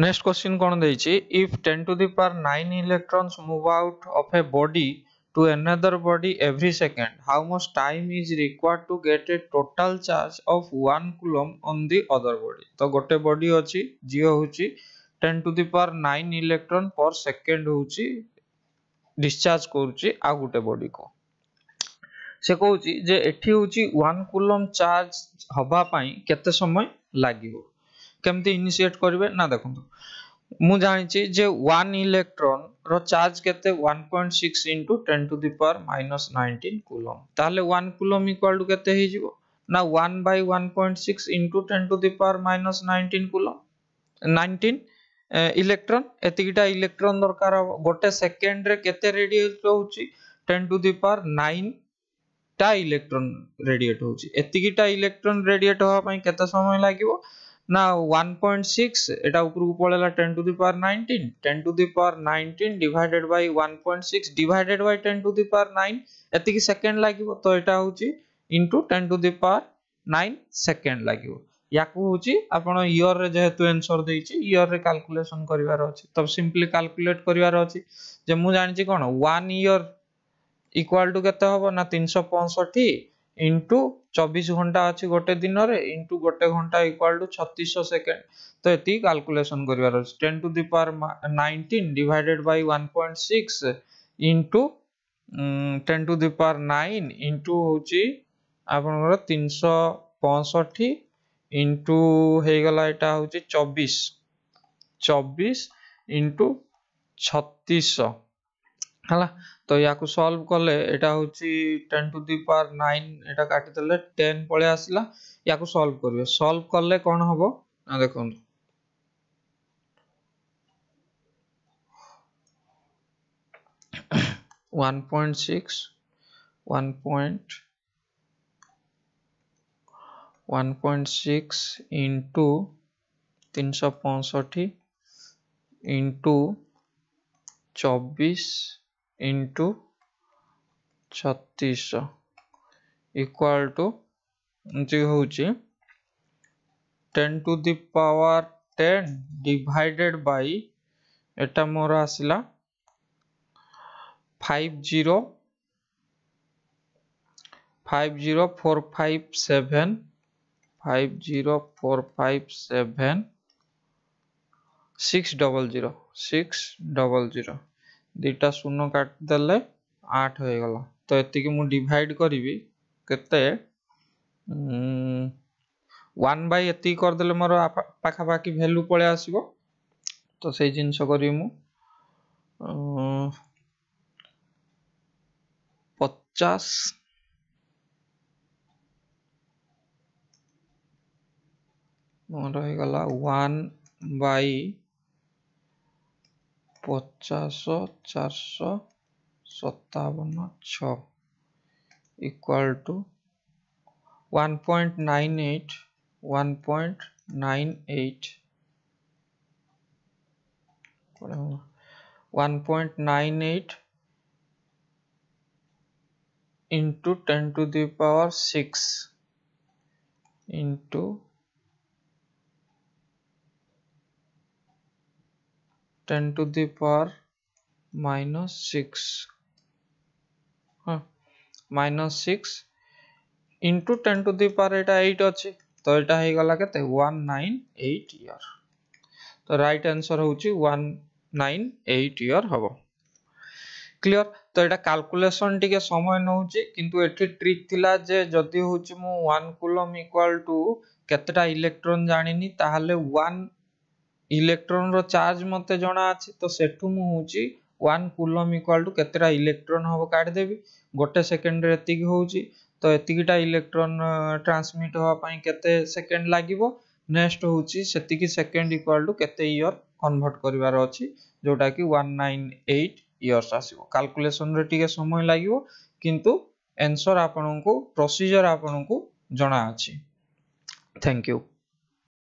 Next question कौन दे if ten to the power nine electrons move out of a body to another body every second how much time is required to get a total charge of one coulomb on the other body तो गोटे body अच्छी जी हूँ ten to the power nine electron per second हूँ discharge कर गोटे body को से कौच जे एठी हूँ वन कुलम चार्ज हवापाई केते समय लगे କେମିତି ଇନିସିଏଟ୍ କରିବେ ନା ଦେଖନ୍ତୁ ମୁଁ ଜାଣିଛି ଯେ ୱାନ୍ ଇଲେକ୍ଟ୍ରନର ଚାର୍ଜ କେତେ one point six into ten to the power minus nineteen coulomb ତାହେଲେ ୱାନ୍ କୁଲମ୍ ଇକ୍ୱାଲ୍ ଟୁ କେତେ ହେଇଯିବ ନା one by one point six into ten to the power minus nineteen coulomb nineteen electron এতিকিটা electron দরকার হব গোটে সেকেন্ডরে কেতে রেডিয়েট হচ্ছে টেন টু দি পাওয়ার নাইনটা ইলেকট্রন রেডিয়েট হচ্ছে এতিকিটা ইলেকট্রন রেডিয়েট হওয়া পাই কেতে সময় লাগিব Now 1.6 এটা উপরକୁ পড়েলা 10 to the power 19 10 to the power 19 divided by 1.6 divided by 10 to the power 9 এতিকি সেকেন্ড লাগিব তো এটা হচ্ছে into 10 to the power 9 second লাগিব ইয়াকু হচ্ছে আপন ইয়ার রে যেহেতু आंसर দেইছি ইয়ার রে ক্যালকুলেশন করিবার আছে তব সিম্পলি ক্যালকুলেট করিবার আছে যে মু জানিছি কোন 1 ইয়ার ইকুয়াল টু কত হবো না 365 ইন্টু চবিশ ঘন্টা আছে গোটে দিনরে ইন্টু গোটে ঘন্টা ইকুয়াল টু ছত্রিশশো সেকেন্ড তো এটি ক্যালকুলেশন করিবার আছে ten to the power nineteen divided by one point six into ten to the power nine into হচ্ছে আপনার তিনশো পঁয়ষঠি ইন্টু গেল এটা হচ্ছে চব্বিশ চবিশ ইন্টু ছত্রিশশো ହେଲା ତ ୟାକୁ ସଲ୍ଭ କଲେ ଏଇଟା ହେଉଛି ten to the power nine ଏଇଟା କାଟିଦେଲେ ଟେନ୍ ପଳେଇ ଆସିଲା ୟାକୁ ସଲ୍ଭ କରିବେ ସଲ୍ଭ କଲେ କ'ଣ ହେବ ନା ଦେଖନ୍ତୁ one point six one point one point six into तीन सौ पैंसठ इंटू चौबीस into 3600 equal to जो होची 10 to the power 10 divided by এটা মোর আসিলা 50 50457 50457 600 600 দুইটা শূন্য কাটিদেলে আট হয়ে গলা তো এটিকে মু ডিভাইড করবি কেতে ওয়ান বাই এটি করেদেলে মোর পাখাপাখি ভ্যালু পড়ে আসব তো সেই জিনিস করি মু পচাশ ମୋର ହେଇଗଲା ୱାନ୍ ବାଇ ପଚାଶ ଚାରିଶହ ସତାବନ ଛଅ equal to one point nine eight one point nine eight one point nine eight into 10 to the power 6 into 10 to the power minus 6 huh. minus 6 into 10 to the power এটা 8 আছে তো এটা হয়ে গলা কেতে 198 ইয়ার তো রাইট आंसर হচ্ছে 198 ইয়ার হবো ক্লিয়ার তো এটা ক্যালকুলেশন টিকে সময় নউছে কিন্তু এটি ট্রিক থিলা যে যদি হচ্ছে মু 1 কুলম ইকুয়াল টু কেতটা ইলেকট্রন জানিনি তাহলে 1 ଇଲେକ୍ଟ୍ରନର ଚାର୍ଜ ମୋତେ ଜଣାଅଛି ତ ସେଠୁ ମୁଁ ହେଉଛି ୱାନ୍ କୁଲମ୍ ଇକ୍ୱାଲ୍ ଟୁ କେତେଟା ଇଲେକ୍ଟ୍ରନ୍ ହେବ କାଢ଼ିଦେବି ଗୋଟେ ସେକେଣ୍ଡରେ ଏତିକି ହେଉଛି ତ ଏତିକିଟା ଇଲେକ୍ଟ୍ରନ୍ ଟ୍ରାନ୍ସମିଟ୍ ହେବା ପାଇଁ କେତେ ସେକେଣ୍ଡ ଲାଗିବ ନେକ୍ସଟ ହେଉଛି ସେତିକି ସେକେଣ୍ଡ ଇକ୍ୱାଲ୍ ଟୁ କେତେ ଇୟର କନଭର୍ଟ କରିବାର ଅଛି ଯେଉଁଟାକି ୱାନ୍ ନାଇନ୍ ଏଇଟ୍ ଇୟର୍ସ ଆସିବ କାଲକୁଲେସନରେ ଟିକେ ସମୟ ଲାଗିବ କିନ୍ତୁ ଆନ୍ସର ଆପଣଙ୍କୁ ପ୍ରୋସିଜର ଆପଣଙ୍କୁ ଜଣାଅଛି ଥ୍ୟାଙ୍କ ୟୁ